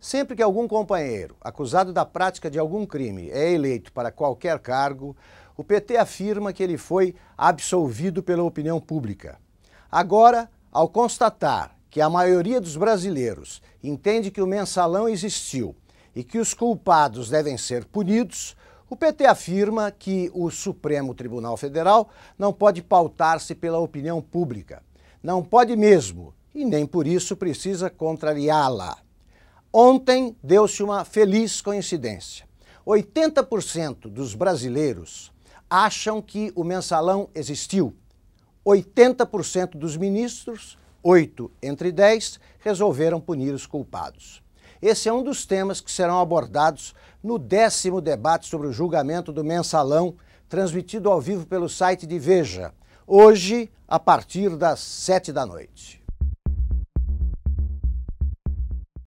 Sempre que algum companheiro acusado da prática de algum crime é eleito para qualquer cargo, o PT afirma que ele foi absolvido pela opinião pública. Agora, ao constatar que a maioria dos brasileiros entende que o mensalão existiu e que os culpados devem ser punidos, o PT afirma que o Supremo Tribunal Federal não pode pautar-se pela opinião pública. Não pode mesmo, e nem por isso precisa contrariá-la. Ontem deu-se uma feliz coincidência. 80% dos brasileiros acham que o mensalão existiu. 80% dos ministros, 8 entre 10, resolveram punir os culpados. Esse é um dos temas que serão abordados no décimo debate sobre o julgamento do mensalão, transmitido ao vivo pelo site de Veja, hoje, a partir das 7 da noite.